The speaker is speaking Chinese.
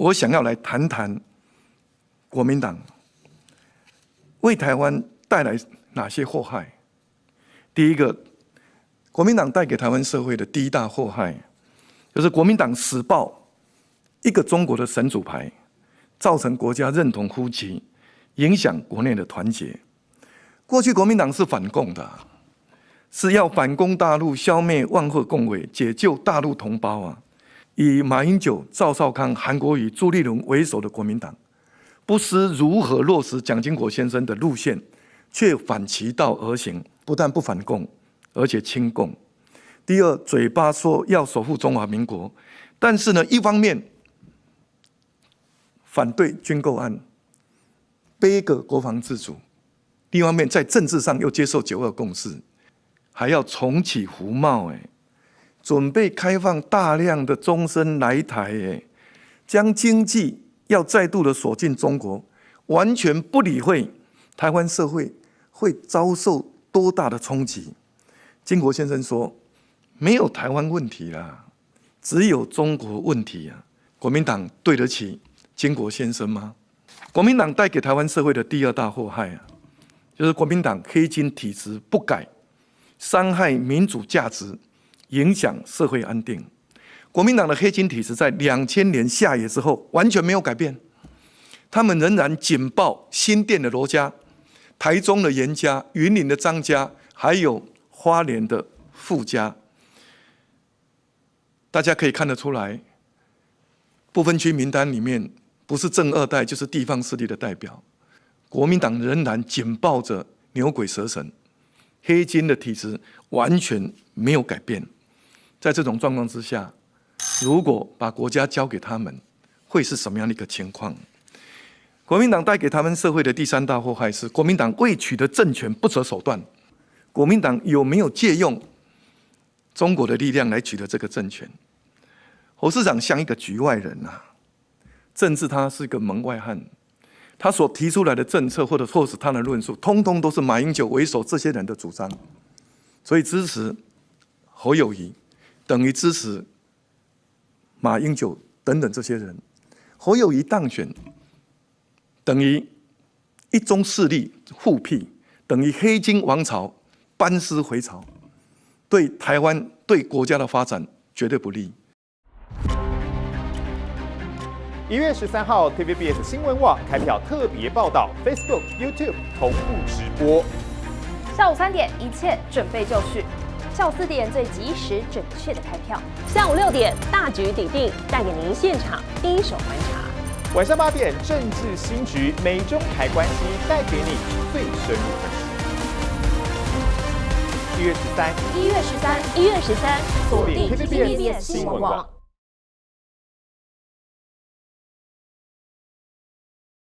我想要来谈谈国民党为台湾带来哪些祸害。第一个，国民党带给台湾社会的第一大祸害，就是国民党死抱一个中国的神主牌，造成国家认同呼吸，影响国内的团结。过去国民党是反共的，是要反攻大陆，消灭万恶共匪，解救大陆同胞啊。以马英九、赵少康、韩国瑜、朱立伦为首的国民党，不思如何落实蒋经国先生的路线，却反其道而行，不但不反共，而且亲共。第二，嘴巴说要守护中华民国，但是呢，一方面反对军购案，背个国防自主；另一方面，在政治上又接受九二共识，还要重启胡茂哎。准备开放大量的终身来台，哎，将经济要再度的锁进中国，完全不理会台湾社会会遭受多大的冲击。金国先生说：“没有台湾问题啦，只有中国问题啊。”国民党对得起金国先生吗？国民党带给台湾社会的第二大祸害啊，就是国民党黑金体制不改，伤害民主价值。影响社会安定，国民党的黑金体制在两千年下野之后完全没有改变，他们仍然紧抱新店的罗家、台中的严家、云林的张家，还有花莲的傅家。大家可以看得出来，不分区名单里面不是正二代就是地方势力的代表，国民党仍然紧抱着牛鬼蛇神，黑金的体制完全没有改变。在这种状况之下，如果把国家交给他们，会是什么样的一个情况？国民党带给他们社会的第三大祸害是，国民党未取得政权不择手段。国民党有没有借用中国的力量来取得这个政权？侯市长像一个局外人呐，政治他是一个门外汉，他所提出来的政策或者措施，他的论述，通通都是马英九为首这些人的主张，所以支持侯友谊。等于支持马英九等等这些人，侯友谊当选等于一宗势力互辟，等于黑金王朝班师回朝，对台湾对国家的发展绝对不利。一月十三号，TVBS 新闻网开票特别报道，Facebook、YouTube 同步直播。下午三点，一切准备就绪。午四点最及时准确的开票，下午六点大局已定，带给您现场第一手观察。晚上八点政治新局，美中台关系，带给你最深入分析。一月十三，一月十三，一月十三，锁定 CCTV 新闻。